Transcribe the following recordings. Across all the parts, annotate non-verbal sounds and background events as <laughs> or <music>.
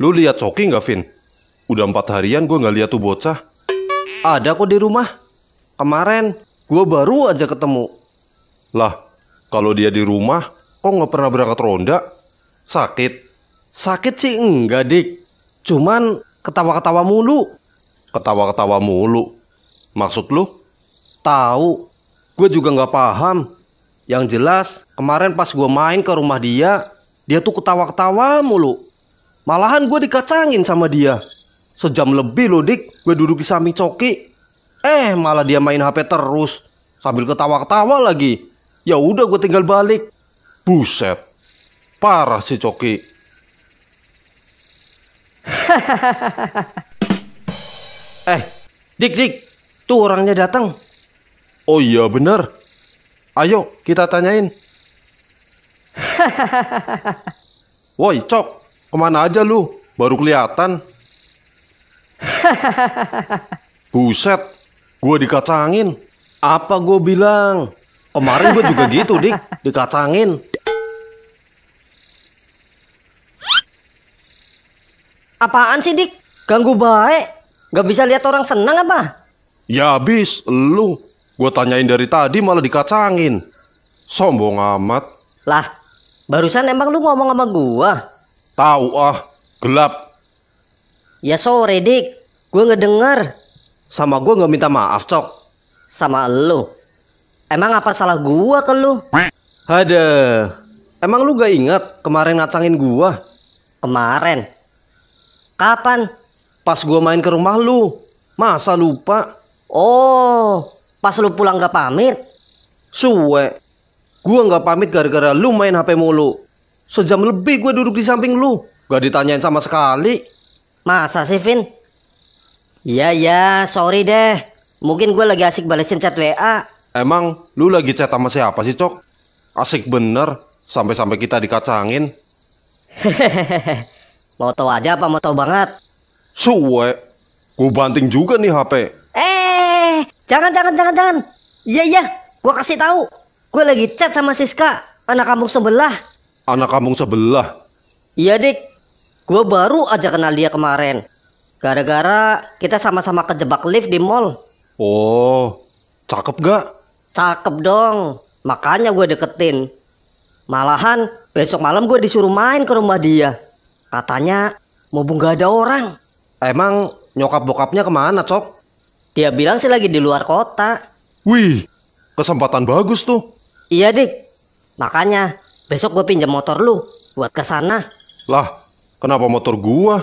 Lu lihat Coki nggak, Vin? Udah empat harian gue nggak lihat tuh bocah. Ada kok di rumah. Kemarin gue baru aja ketemu. Lah, kalau dia di rumah, kok nggak pernah berangkat ronda? Sakit? Sakit sih enggak, Dik. Cuman ketawa-ketawa mulu. Ketawa-ketawa mulu? Maksud lu? Tahu. Gue juga nggak paham. Yang jelas, kemarin pas gue main ke rumah dia, dia tuh ketawa-ketawa mulu. Malahan gue dikacangin sama dia. Sejam lebih loh dik, gue duduk di samping coki. Eh malah dia main HP terus. Sambil ketawa-ketawa lagi. Ya udah gue tinggal balik. Buset. Parah si coki. <laughs> eh, dik dik. Tuh orangnya datang. Oh iya bener. Ayo kita tanyain. <laughs> Woi cok, Kemana aja lu? Baru kelihatan. <laughs> Buset, gue dikacangin. Apa gue bilang? Kemarin gue juga <laughs> gitu, Dik. Dikacangin. Apaan sih, Dik? Ganggu baik. Gak bisa lihat orang senang apa? Ya abis, lu. Gue tanyain dari tadi malah dikacangin. Sombong amat. Lah, barusan emang lu ngomong sama gua? Tahu ah, gelap. Ya sore, Dik. Gue ngedengar. Sama gue nggak minta maaf, Cok. Sama lu. Emang apa salah gue ke lu? Ada. Emang lu gak ingat kemarin ngacangin gue? Kemarin? Kapan? Pas gue main ke rumah lu. Masa lupa? Oh, pas lu pulang gak pamit? Suwe. Gue gak pamit gara-gara lu main HP mulu. Sejam lebih gue duduk di samping lu. Gak ditanyain sama sekali. Masa sih, Vin? Iya, ya, sorry deh. Mungkin gue lagi asik balesin chat WA. Emang lu lagi chat sama siapa sih, Cok? Asik bener. Sampai-sampai kita dikacangin. <laughs> mau tau aja apa mau tau banget? Suwe. Gue banting juga nih HP. Eh, jangan, jangan, jangan, jangan. Iya, iya. Gue kasih tahu. Gue lagi chat sama Siska, anak kampung sebelah. Anak kampung sebelah. Iya, Dik. Gue baru aja kenal dia kemarin. Gara-gara kita sama-sama kejebak lift di mall. Oh, cakep gak? Cakep dong. Makanya gue deketin. Malahan besok malam gue disuruh main ke rumah dia. Katanya mau gak ada orang. Emang nyokap bokapnya kemana, Cok? Dia bilang sih lagi di luar kota. Wih, kesempatan bagus tuh. Iya, Dik. Makanya Besok gue pinjam motor lu buat ke sana. Lah, kenapa motor gua?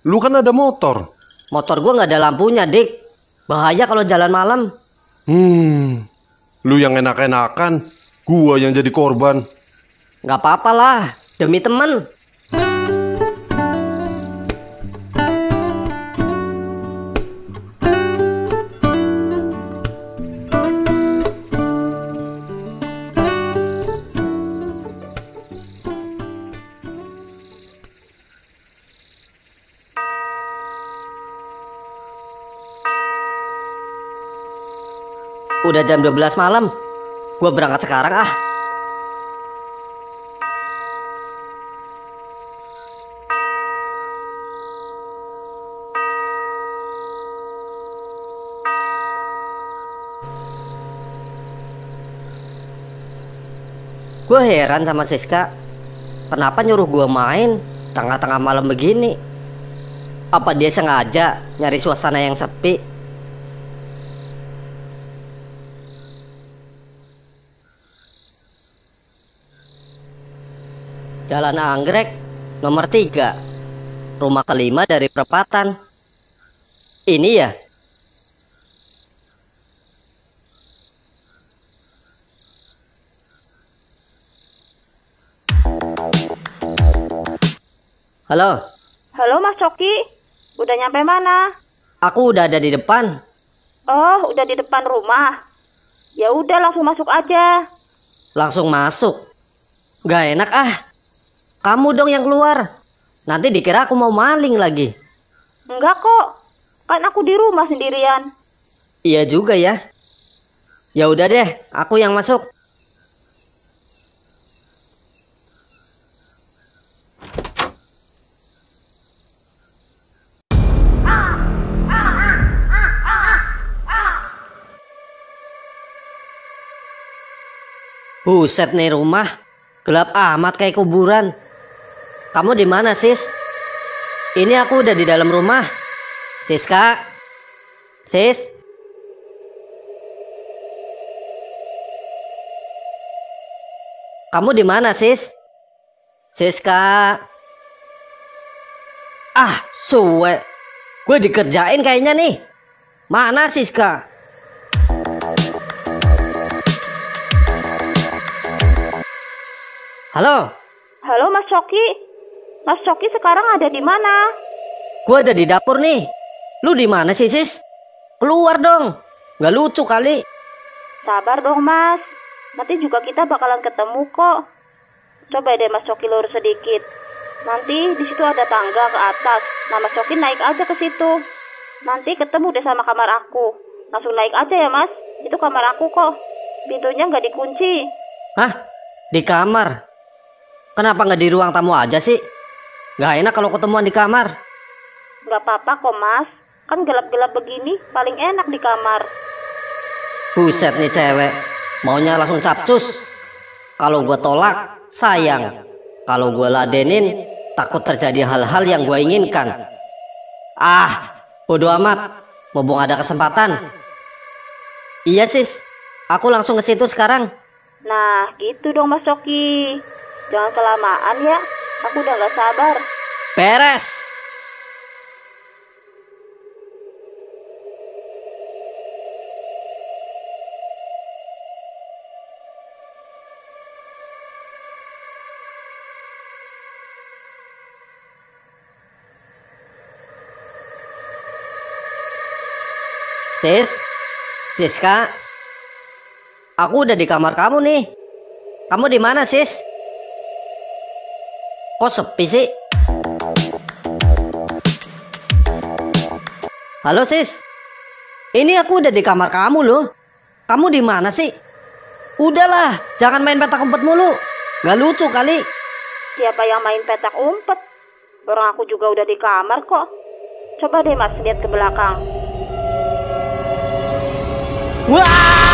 Lu kan ada motor. Motor gua nggak ada lampunya, Dik. Bahaya kalau jalan malam. Hmm. Lu yang enak-enakan, gua yang jadi korban. Gak apa-apa lah, demi temen. Udah jam 12 malam. Gue berangkat sekarang ah. Gue heran sama Siska. Kenapa nyuruh gue main tengah-tengah malam begini? Apa dia sengaja nyari suasana yang sepi Jalan Anggrek nomor 3 Rumah kelima dari perempatan Ini ya Halo Halo Mas Coki Udah nyampe mana? Aku udah ada di depan Oh udah di depan rumah Ya udah langsung masuk aja Langsung masuk Gak enak ah kamu dong yang keluar. Nanti dikira aku mau maling lagi. Enggak kok. Kan aku di rumah sendirian. Iya juga ya. Ya udah deh, aku yang masuk. Buset nih rumah, gelap amat kayak kuburan. Kamu di mana, Sis? Ini aku udah di dalam rumah. Siska? Sis? Kamu di mana, Sis? Siska? Ah, suwe. Gue dikerjain kayaknya nih. Mana Siska? Halo? Halo Mas Coki? Mas Coki sekarang ada di mana? Gua ada di dapur nih. Lu di mana sih, Sis? Keluar dong. Gak lucu kali. Sabar dong, Mas. Nanti juga kita bakalan ketemu kok. Coba deh Mas Coki lurus sedikit. Nanti di situ ada tangga ke atas. Nah, Mas Coki naik aja ke situ. Nanti ketemu deh sama kamar aku. Langsung naik aja ya, Mas. Itu kamar aku kok. Pintunya nggak dikunci. Hah? Di kamar? Kenapa nggak di ruang tamu aja sih? Gak enak kalau ketemuan di kamar. Gak apa-apa kok mas. Kan gelap-gelap begini paling enak di kamar. Buset nih cewek. Maunya langsung capcus. Kalau gue tolak, sayang. Kalau gue ladenin, takut terjadi hal-hal yang gue inginkan. Ah, bodoh amat. Mumpung ada kesempatan. Iya sis, aku langsung ke situ sekarang. Nah, gitu dong Mas Coki. Jangan kelamaan ya. Aku udah gak sabar. Peres! Sis, Siska, aku udah di kamar kamu nih. Kamu di mana, Sis? Kok sepi sih? Halo sis, ini aku udah di kamar kamu loh. Kamu di mana sih? Udahlah, jangan main petak umpet mulu. Gak lucu kali. Siapa yang main petak umpet? Orang aku juga udah di kamar kok. Coba deh mas lihat ke belakang. Wah!